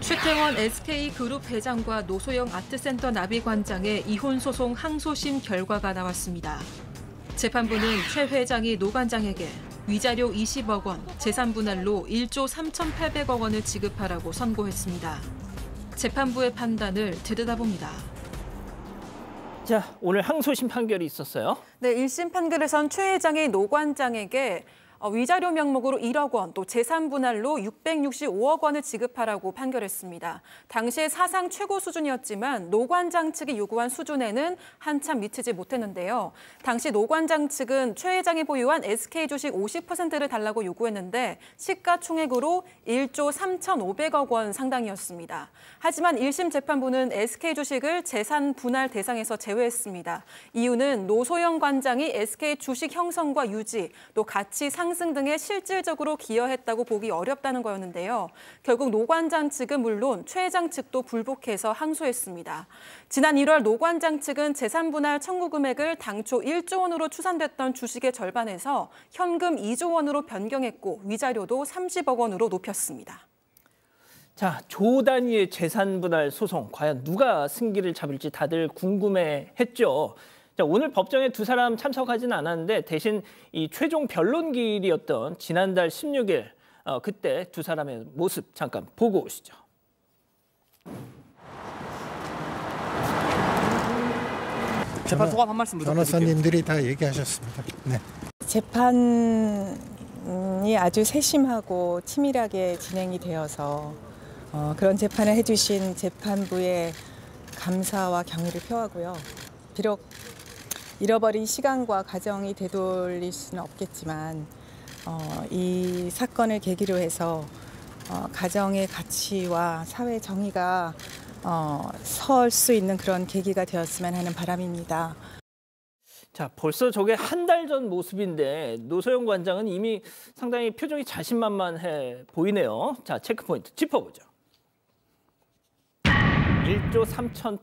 최태원 SK그룹 회장과 노소영 아트센터 나비관장의 이혼 소송 항소심 결과가 나왔습니다. 재판부는 최 회장이 노 관장에게 위자료 20억 원, 재산 분할로 1조 3,800억 원을 지급하라고 선고했습니다. 재판부의 판단을 들여다봅니다. 자, 오늘 항소심 판결이 있었어요. 네, 1심 판결에선 최 회장이 노 관장에게 어, 위자료 명목으로 1억 원, 또 재산 분할로 665억 원을 지급하라고 판결했습니다. 당시에 사상 최고 수준이었지만 노관장 측이 요구한 수준에는 한참 미치지 못했는데요. 당시 노관장 측은 최 회장이 보유한 SK 주식 50%를 달라고 요구했는데 시가총액으로 1조 3,500억 원 상당이었습니다. 하지만 1심 재판부는 SK 주식을 재산 분할 대상에서 제외했습니다. 이유는 노소영 관장이 SK 주식 형성과 유지, 또 가치 상 상승 등에 실질적으로 기여했다고 보기 어렵다는 거였는데요. 결국 노관장 측은 물론 최회장 측도 불복해서 항소했습니다. 지난 1월 노관장 측은 재산분할 청구 금액을 당초 1조 원으로 추산됐던 주식의 절반에서 현금 2조 원으로 변경했고 위자료도 30억 원으로 높였습니다. 자, 조 단위의 재산 분할 소송 과연 누가 승기를 잡을지 다들 궁금해 했죠. 자, 오늘 법정에 두 사람 참석하지는 않았는데 대신 이 최종 변론기일이었던 지난달 16일 어, 그때 두 사람의 모습 잠깐 보고 오시죠. 재판 소감 한 말씀 부탁드릴게요. 변호사님들이 다 얘기하셨습니다. 네. 재판이 아주 세심하고 치밀하게 진행이 되어서 어, 그런 재판을 해주신 재판부에 감사와 경의를 표하고요. 비록 잃어버린 시간과 가정이 되돌릴 수는 없겠지만 어, 이 사건을 계기로 해서 어, 가정의 가치와 사회 정의가 어, 설수 있는 그런 계기가 되었으면 하는 바람입니다. 자, 벌써 저게 한 달 전 모습인데 노소영 관장은 이미 상당히 표정이 자신만만해 보이네요. 자, 체크포인트 짚어보죠. 1조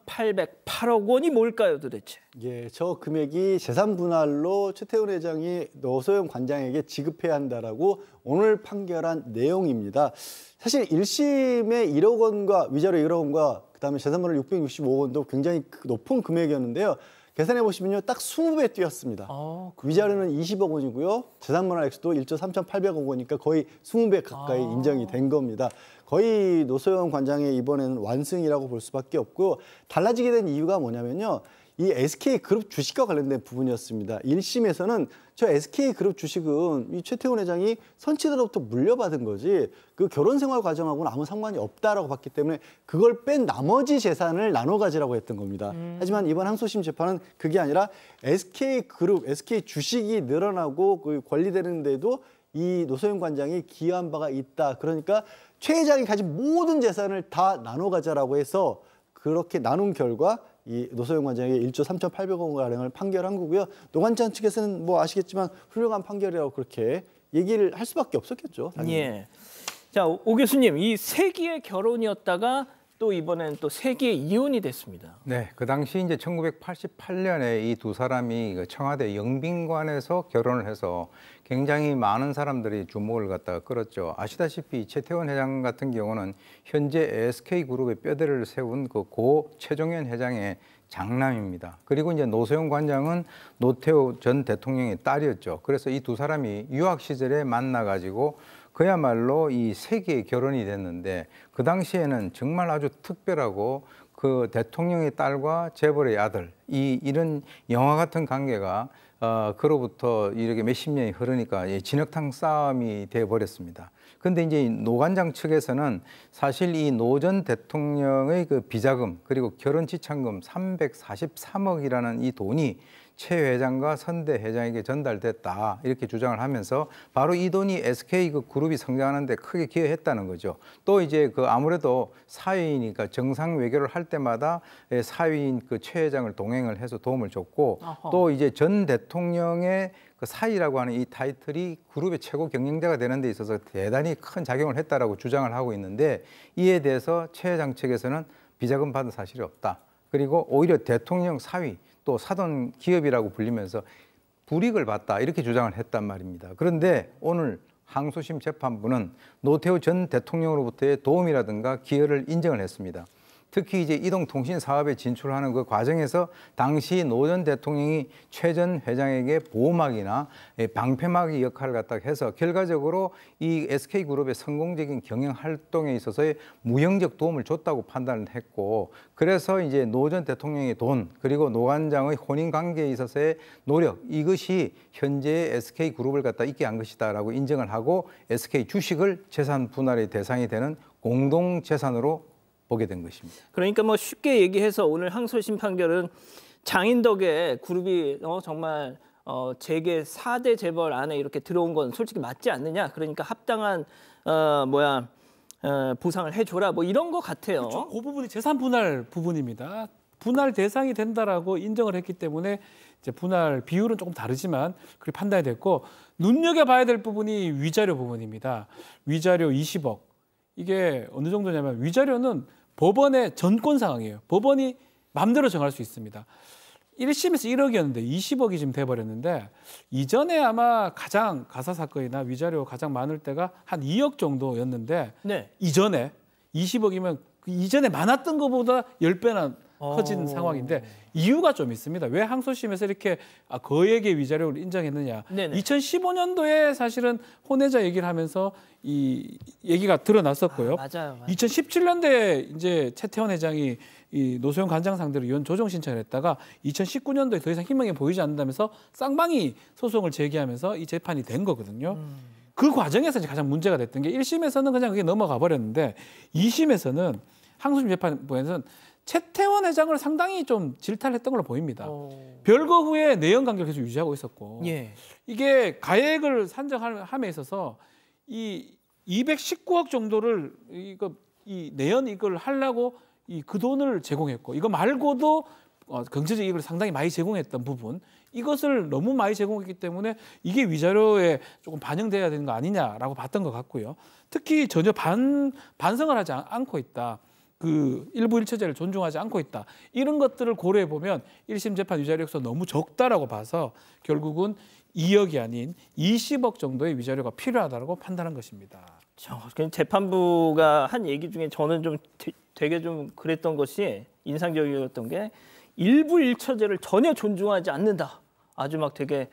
3,808억 원이 뭘까요 도대체? 예, 저 금액이 재산 분할로 최태훈 회장이 노소영 관장에게 지급해야 한다라고 오늘 판결한 내용입니다. 사실 1심에 1억 원과 위자료 1억 원과 그다음에 재산 분할 665억 원도 굉장히 그 높은 금액이었는데요. 계산해 보시면요. 딱 20배 뛰었습니다. 아, 위자료는 20억 원이고요. 재산분할 액수도 1조 3,800억 원이니까 거의 20배 가까이 아. 인정이 된 겁니다. 거의 노소영 관장의 이번에는 완승이라고 볼 수밖에 없고 달라지게 된 이유가 뭐냐면요. 이 SK그룹 주식과 관련된 부분이었습니다. 1심에서는 저 SK그룹 주식은 이 최태원 회장이 선치들로부터 물려받은 거지 그 결혼 생활 과정하고는 아무 상관이 없다라고 봤기 때문에 그걸 뺀 나머지 재산을 나눠 가지라고 했던 겁니다. 음. 하지만 이번 항소심 재판은 그게 아니라 SK그룹, SK 주식이 늘어나고 그 권리되는데도 이 노소영 관장이 기여한 바가 있다. 그러니까 최 회장이 가진 모든 재산을 다 나눠가자라고 해서 그렇게 나눈 결과 이 노소영 관장에게 1조 3,800억 원가량을 판결한 거고요. 노관찬 측에서는 뭐 아시겠지만 훌륭한 판결이라고 그렇게 얘기를 할 수밖에 없었겠죠. 당연히. 예. 자, 오 교수님, 이 세기의 결혼이었다가 또 이번엔 또세계의 이혼이 됐습니다. 네, 그 당시 이제 1988년에 이 두 사람이 그 청와대 영빈관에서 결혼을 해서 굉장히 많은 사람들이 주목을 갖다가 끌었죠. 아시다시피 최태원 회장 같은 경우는 현재 SK 그룹의 뼈대를 세운 그 고 최종현 회장의 장남입니다. 그리고 이제 노소영 관장은 노태우 전 대통령의 딸이었죠. 그래서 이 두 사람이 유학 시절에 만나가지고 그야말로 이 세계의 결혼이 됐는데 그 당시에는 정말 아주 특별하고 그 대통령의 딸과 재벌의 아들 이 이런 영화 같은 관계가 어, 그로부터 이렇게 몇십 년이 흐르니까 예, 진흙탕 싸움이 돼 버렸습니다. 근데 이제 노관장 측에서는 사실 이 노전 대통령의 그 비자금 그리고 결혼 지참금 343억이라는 이 돈이 최 회장과 선대 회장에게 전달됐다 이렇게 주장을 하면서 바로 이 돈이 SK 그 그룹이 성장하는데 크게 기여했다는 거죠. 또 이제 그 아무래도 사회이니까 정상 외교를 할때 때마다 예, 사위인 그최 회장을 동행을 해서 도움을 줬고 어허. 또 이제 전 대통령의 그사위라고 하는 이 타이틀이 그룹의 최고 경영자가 되는 데 있어서 대단히 큰 작용을 했다라고 주장을 하고 있는데 이에 대해서 최 회장 측에서는 비자금 받은 사실이 없다. 그리고 오히려 대통령 사위 또 사돈 기업이라고 불리면서 불이익을 봤다 이렇게 주장을 했단 말입니다. 그런데 오늘 항소심 재판부는 노태우 전 대통령으로부터의 도움이라든가 기여를 인정을 했습니다. 특히 이제 이동통신 사업에 진출하는 그 과정에서 당시 노 전 대통령이 최 전 회장에게 보호막이나 예, 방패막이 역할을 갖다 해서 결과적으로 이 SK그룹의 성공적인 경영 활동에 있어서의 무형적 도움을 줬다고 판단을 했고 그래서 이제 노전 대통령의 돈 그리고 노관장의 혼인 관계에 있어서의 노력 이것이 현재 SK그룹을 갖다 있게 한 것이다라고 인정을 하고 SK 주식을 재산 분할의 대상이 되는 공동 재산으로 보게 된 것입니다. 그러니까 뭐 쉽게 얘기해서 오늘 항소심 판결은 장인덕의 그룹이 어, 정말 어, 재계 4대 재벌 안에 이렇게 들어온 건 솔직히 맞지 않느냐. 그러니까 합당한 어, 뭐야 어, 보상을 해줘라. 뭐 이런 것 같아요. 그렇죠. 그 부분이 재산 분할 부분입니다. 분할 대상이 된다라고 인정을 했기 때문에 이제 분할 비율은 조금 다르지만 그렇게 판단이 됐고 눈여겨봐야 될 부분이 위자료 부분입니다. 위자료 20억. 이게 어느 정도냐면 위자료는 법원의 전권 상황이에요. 법원이 마음대로 정할 수 있습니다. 1심에서 1억이었는데 20억이 지금 돼버렸는데 이전에 아마 가장 가사 사건이나 위자료 가장 많을 때가 한 2억 정도였는데 네. 이전에 20억이면 그 이전에 많았던 것보다 10배나 커진 어. 상황인데 이유가 좀 있습니다. 왜 항소심에서 이렇게 아, 거액의 위자료를 인정했느냐. 네네. 2015년도에 사실은 혼외자 얘기를 하면서 이 얘기가 드러났었고요. 아, 맞아요, 맞아요. 2017년도에 이제 최태원 회장이 이 노소영 관장 상대로 위원 조정 신청을 했다가 2019년도에 더 이상 희망이 보이지 않는다면서 쌍방이 소송을 제기하면서 이 재판이 된 거거든요. 음. 그 과정에서 이제 가장 문제가 됐던 게 1심에서는 그냥 그게 넘어가 버렸는데 2심에서는 항소심 재판부에서는 채태원 회장을 상당히 좀 질타했던 걸로 보입니다. 오. 어. 별거 후에 내연 관계를 계속 유지하고 있었고 예. 이게 가액을 산정함에 있어서 이 219억 정도를 이거 이 내연 이걸 하려고 이 그 돈을 제공했고 이거 말고도 어, 경제적 이익을 상당히 많이 제공했던 부분 이것을 너무 많이 제공했기 때문에 이게 위자료에 조금 반영돼야 되는 거 아니냐라고 봤던 것 같고요. 특히 전혀 반 반성을 하지 않고 있다. 그 일부 일처제를 존중하지 않고 있다. 이런 것들을 고려해 보면 1심 재판 위자료액서 너무 적다라고 봐서 결국은 2억이 아닌 20억 정도의 위자료가 필요하다고 판단한 것입니다. 저, 재판부가 한 얘기 중에 저는 좀 되게 좀 그랬던 것이 인상적이었던 게 일부 일처제를 전혀 존중하지 않는다. 아주 막 되게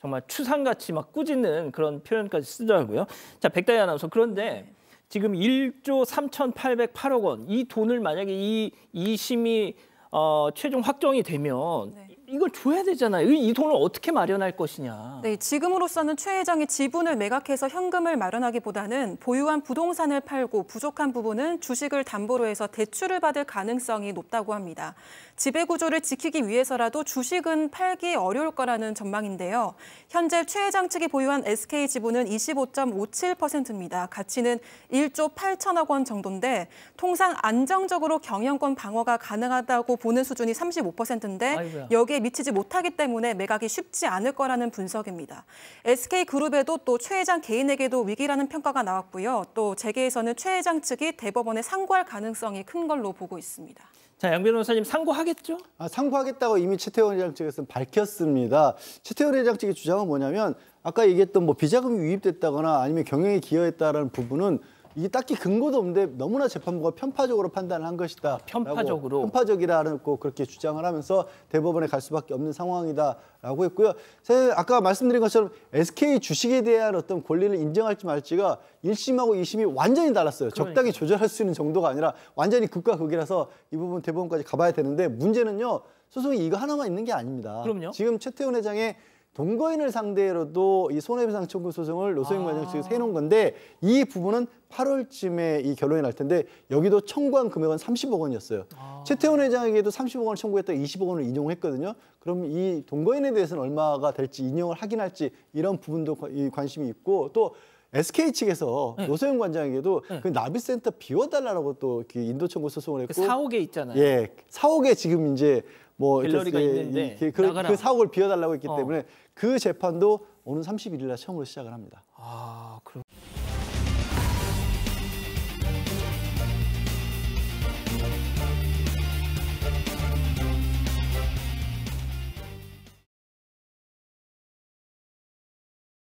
정말 추상같이 막 꾸짖는 그런 표현까지 쓰더라고요. 자, 백다희 아나운서 그런데 네. 지금 1조 3,808억 원 이 돈을 만약에 이이심이 어, 최종 확정이 되면 네. 이걸 줘야 되잖아요. 이, 돈을 어떻게 마련할 것이냐. 네, 지금으로서는 최 회장이 지분을 매각해서 현금을 마련하기보다는 보유한 부동산을 팔고 부족한 부분은 주식을 담보로 해서 대출을 받을 가능성이 높다고 합니다. 지배 구조를 지키기 위해서라도 주식은 팔기 어려울 거라는 전망인데요. 현재 최 회장 측이 보유한 SK 지분은 25.57%입니다. 가치는 1조 8천억 원 정도인데 통상 안정적으로 경영권 방어가 가능하다고 보는 수준이 35%인데 여기에 미치지 못하기 때문에 매각이 쉽지 않을 거라는 분석입니다. SK그룹에도 또 최 회장 개인에게도 위기라는 평가가 나왔고요. 또 재계에서는 최 회장 측이 대법원에 상고할 가능성이 큰 걸로 보고 있습니다. 자, 양 변호사님 상고하겠죠? 아, 상고하겠다고 이미 최태원 회장 측에서 밝혔습니다. 최태원 회장 측의 주장은 뭐냐면 아까 얘기했던 뭐 비자금이 유입됐다거나 아니면 경영에 기여했다라는 부분은 이게 딱히 근거도 없는데 너무나 재판부가 편파적으로 판단을 한 것이다. 편파적으로. 편파적이라고 그렇게 주장을 하면서 대법원에 갈 수밖에 없는 상황이다라고 했고요. 사실 아까 말씀드린 것처럼 SK 주식에 대한 어떤 권리를 인정할지 말지가 1심하고 2심이 완전히 달랐어요. 그러니까. 적당히 조절할 수 있는 정도가 아니라 완전히 극과 극이라서 이 부분 대법원까지 가봐야 되는데 문제는요. 소송이 이거 하나만 있는 게 아닙니다. 그럼요. 지금 최태훈 회장의 동거인을 상대로도 이 손해배상 청구 소송을 노소영과장 아. 측에서 해놓은 건데 이 부분은 8월쯤에 이 결론이 날 텐데 여기도 청구한 금액은 30억 원이었어요. 아. 최태원 회장에게도 30억 원을 청구했다 가 20억 원을 인용했거든요. 그럼 이 동거인에 대해서는 얼마가 될지 인용을 확인 할지 이런 부분도 관심이 있고 또 SK 측에서 네. 노소영 관장에게도 네. 그 나비센터 비워달라고 또 인도 청구 소송을 했고 그 4억에 있잖아요. 예, 사옥에 지금 이제 뭐 갤러리가 예, 있는데 예, 그, 나가라. 그 사옥을 비워달라고 했기 어. 때문에 그 재판도 오는 31일 날 처음으로 시작을 합니다. 아, 그럼.